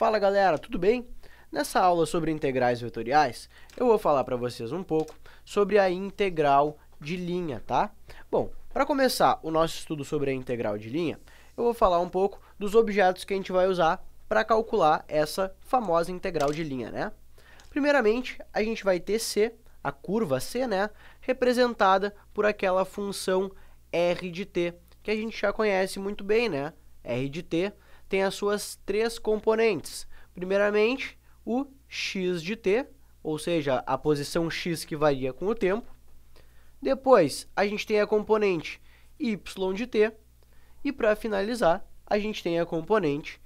Fala galera, tudo bem? Nessa aula sobre integrais vetoriais, eu vou falar para vocês um pouco sobre a integral de linha, tá? Bom, para começar o nosso estudo sobre a integral de linha, eu vou falar um pouco dos objetos que a gente vai usar para calcular essa famosa integral de linha, né? Primeiramente, a gente vai ter C, a curva C, né, representada por aquela função R de t, que a gente já conhece muito bem, né? R de t tem as suas três componentes. Primeiramente, o x de t, ou seja, a posição x que varia com o tempo. Depois, a gente tem a componente y de t. E para finalizar, a gente tem a componente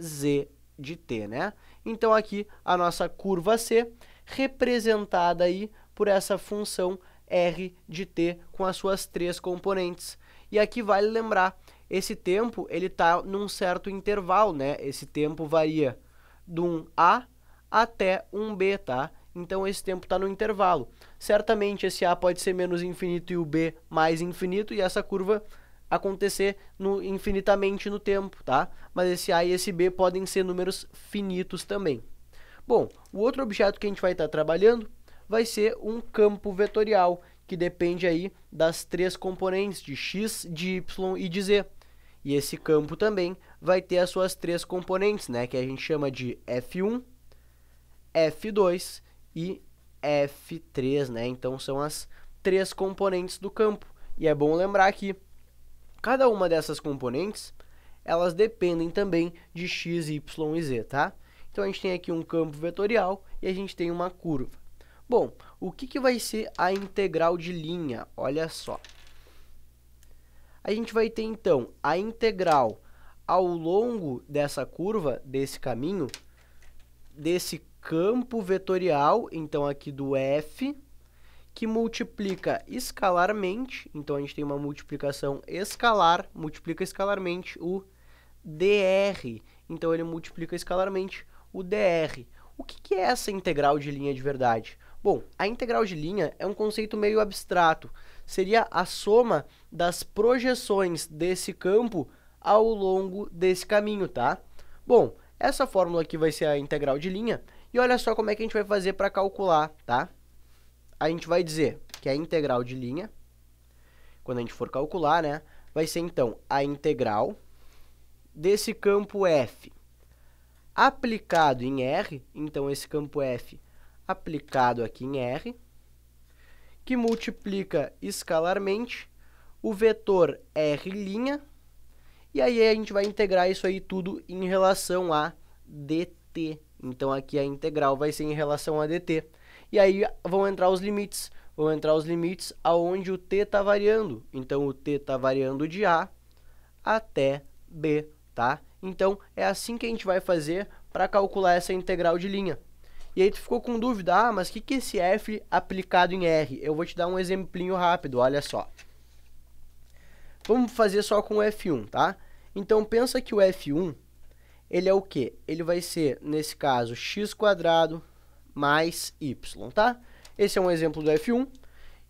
z de t, né? Então, aqui, a nossa curva C, representada aí por essa função r de t com as suas três componentes. E aqui vale lembrar, esse tempo ele está num certo intervalo, né? Esse tempo varia de um A até um B, tá? Então esse tempo está no intervalo. Certamente esse A pode ser menos infinito e o B mais infinito e essa curva acontecer no, infinitamente no tempo, tá? Mas esse A e esse B podem ser números finitos também. Bom, o outro objeto que a gente vai estar tá trabalhando vai ser um campo vetorial que depende aí das três componentes de x, de y e de z. E esse campo também vai ter as suas três componentes, né, que a gente chama de f1, f2 e f3, né? Então são as três componentes do campo. E é bom lembrar que cada uma dessas componentes, elas dependem também de x, y e z, tá? Então a gente tem aqui um campo vetorial e a gente tem uma curva. Bom, o que, que vai ser a integral de linha? Olha só. A gente vai ter, então, a integral ao longo dessa curva, desse caminho, desse campo vetorial, então aqui do F, que multiplica escalarmente, então a gente tem uma multiplicação escalar, multiplica escalarmente o dr, então ele multiplica escalarmente o dr. O que, que é essa integral de linha de verdade? Bom, a integral de linha é um conceito meio abstrato. Seria a soma das projeções desse campo ao longo desse caminho, tá? Bom, essa fórmula aqui vai ser a integral de linha. E olha só como é que a gente vai fazer para calcular, tá? A gente vai dizer que a integral de linha, quando a gente for calcular, né? Vai ser, então, a integral desse campo F aplicado em R. Então, esse campo F aplicado aqui em R, que multiplica escalarmente o vetor R', e aí a gente vai integrar isso aí tudo em relação a dt. Então aqui a integral vai ser em relação a dt. E aí vão entrar os limites, vão entrar os limites aonde o t está variando. Então o t está variando de a até b, tá? Então é assim que a gente vai fazer para calcular essa integral de linha. E aí tu ficou com dúvida, ah, mas o que, que é esse F aplicado em R? Eu vou te dar um exemplinho rápido, olha só. Vamos fazer só com o F1, tá? Então pensa que o F1, ele é o quê? Ele vai ser, nesse caso, x quadrado mais y, tá? Esse é um exemplo do F1.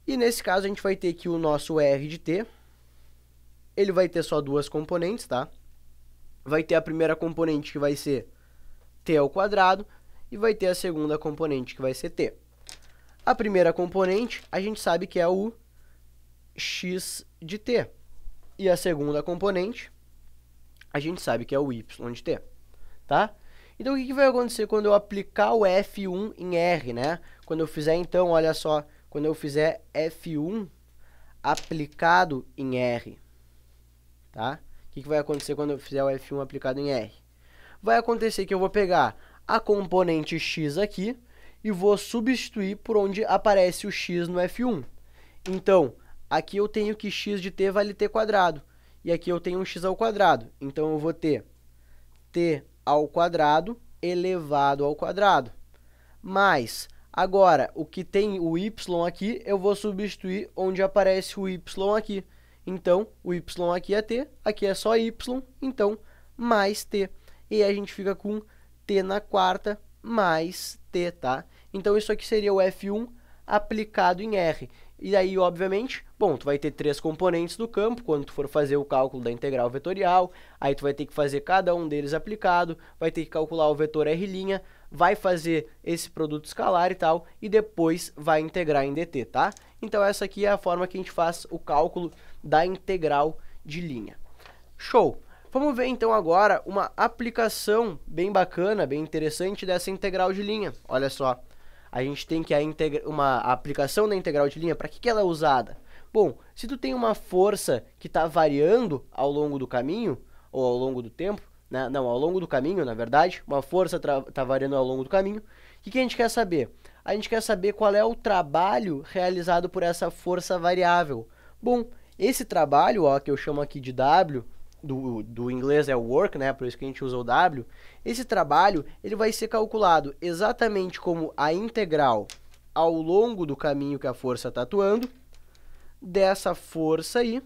E nesse caso a gente vai ter que o nosso R de t. Ele vai ter só duas componentes, tá? Vai ter a primeira componente que vai ser t ao quadrado, e vai ter a segunda componente que vai ser t. A primeira componente a gente sabe que é o x de t. E a segunda componente a gente sabe que é o y de t, tá? Então o que, que vai acontecer quando eu aplicar o f1 em r, né? Quando eu fizer então, olha só, quando eu fizer f1 aplicado em r, tá? O que, que vai acontecer quando eu fizer o f1 aplicado em r? Vai acontecer que eu vou pegar a componente x aqui e vou substituir por onde aparece o x no F1. Então, aqui eu tenho que x de t vale t quadrado, e aqui eu tenho um x ao quadrado. Então, eu vou ter t ao quadrado elevado ao quadrado. Mais, agora, o que tem o y aqui, eu vou substituir onde aparece o y aqui. Então, o y aqui é t, aqui é só y, então mais t. E a gente fica com T na quarta mais T, tá? Então isso aqui seria o F1 aplicado em R. E aí, obviamente, bom, tu vai ter três componentes do campo quando tu for fazer o cálculo da integral vetorial, aí tu vai ter que fazer cada um deles aplicado, vai ter que calcular o vetor R', vai fazer esse produto escalar e tal, e depois vai integrar em dt, tá? Então essa aqui é a forma que a gente faz o cálculo da integral de linha. Show! Vamos ver então agora uma aplicação bem bacana, bem interessante dessa integral de linha. Olha só, a gente tem que a uma aplicação da integral de linha, para que, que ela é usada? Bom, se tu tem uma força que está variando ao longo do caminho, ou ao longo do tempo, né? não, ao longo do caminho, na verdade, uma força está variando ao longo do caminho, o que, que a gente quer saber? A gente quer saber qual é o trabalho realizado por essa força variável. Bom, esse trabalho, ó, que eu chamo aqui de W, do, do inglês é work, né? Por isso que a gente usa o W. Esse trabalho ele vai ser calculado exatamente como a integral ao longo do caminho que a força está atuando dessa força aí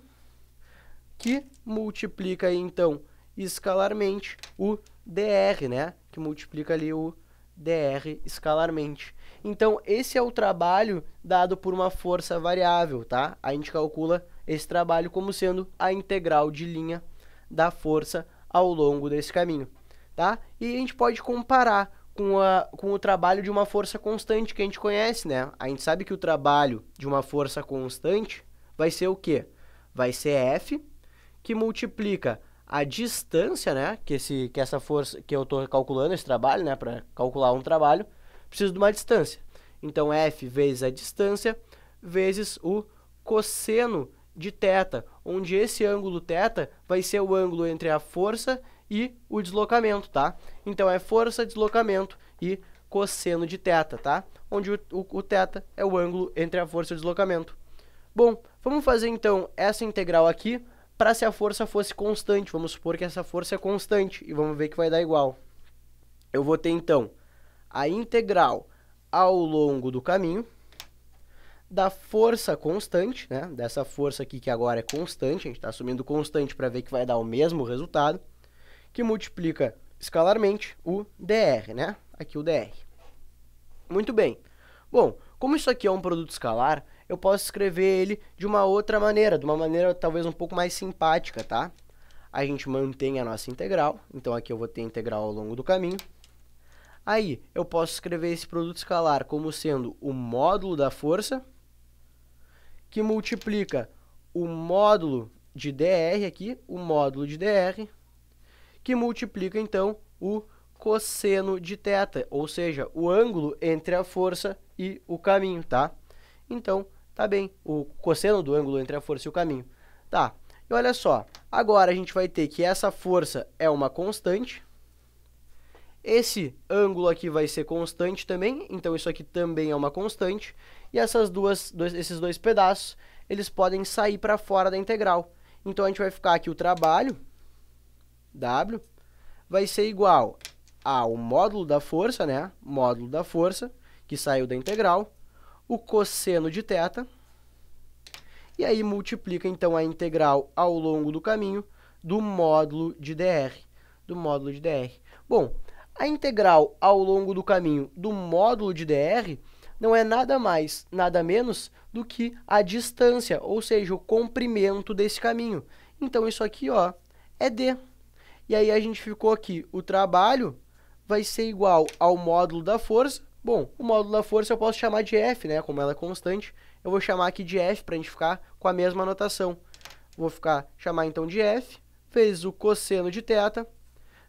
que multiplica então escalarmente o dr, né? Que multiplica ali o dr escalarmente. Então esse é o trabalho dado por uma força variável, tá? A gente calcula esse trabalho como sendo a integral de linha da força ao longo desse caminho, tá? E a gente pode comparar com, a, com o trabalho de uma força constante que a gente conhece, né? A gente sabe que o trabalho de uma força constante vai ser o quê? Vai ser F, que multiplica a distância, né? Que, esse, que essa força que eu estou calculando esse trabalho, né? Para calcular um trabalho, preciso de uma distância. Então, F vezes a distância vezes o cosseno de teta, onde esse ângulo teta vai ser o ângulo entre a força e o deslocamento, tá? Então é força, deslocamento e cosseno de teta, tá? Onde o, o, o é o ângulo entre a força e o deslocamento. Bom, vamos fazer então essa integral aqui para se a força fosse constante. Vamos supor que essa força é constante e vamos ver que vai dar igual. Eu vou ter então a integral ao longo do caminho da força constante, né? Dessa força aqui que agora é constante, a gente está assumindo constante para ver que vai dar o mesmo resultado, que multiplica escalarmente o dr, né? Aqui o dr. Muito bem. Bom, como isso aqui é um produto escalar, eu posso escrever ele de uma outra maneira, de uma maneira talvez um pouco mais simpática, tá? A gente mantém a nossa integral, então aqui eu vou ter integral ao longo do caminho. Aí, eu posso escrever esse produto escalar como sendo o módulo da força que multiplica o módulo de dr aqui, o módulo de dr, que multiplica então o cosseno de θ, ou seja, o ângulo entre a força e o caminho, tá? Então, tá bem, o cosseno do ângulo entre a força e o caminho. Tá, e olha só, agora a gente vai ter que essa força é uma constante, esse ângulo aqui vai ser constante também, então isso aqui também é uma constante, e essas duas, dois, esses dois pedaços, eles podem sair para fora da integral. Então a gente vai ficar aqui o trabalho, W, vai ser igual ao módulo da força, né? Módulo da força, que saiu da integral, o cosseno de θ, e aí multiplica então a integral ao longo do caminho do módulo de dr, do módulo de dr. Bom, a integral ao longo do caminho do módulo de dr não é nada mais, nada menos do que a distância, ou seja, o comprimento desse caminho. Então isso aqui, ó, é D. E aí a gente ficou aqui, o trabalho vai ser igual ao módulo da força. Bom, o módulo da força eu posso chamar de F, né, como ela é constante. Eu vou chamar aqui de F para a gente ficar com a mesma notação. Vou ficar chamar então de F, vezes o cosseno de θ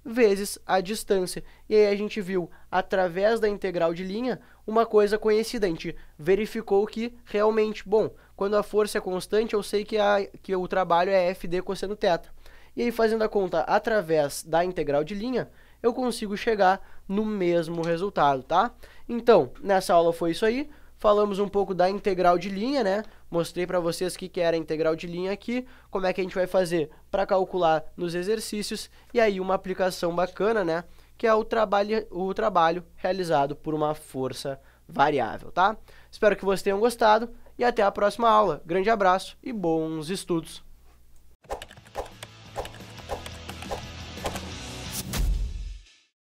vezes a distância. E aí a gente viu, através da integral de linha, uma coisa conhecida. A gente verificou que realmente, bom, quando a força é constante, eu sei que, a, que o trabalho é FD cosseno θ. E aí, fazendo a conta através da integral de linha, eu consigo chegar no mesmo resultado, tá? Então, nessa aula foi isso aí. Falamos um pouco da integral de linha, né? Mostrei para vocês o que, era a integral de linha aqui, como é que a gente vai fazer para calcular nos exercícios e aí uma aplicação bacana, né? Que é o trabalho, o trabalho realizado por uma força variável, tá? Espero que vocês tenham gostado e até a próxima aula. Grande abraço e bons estudos!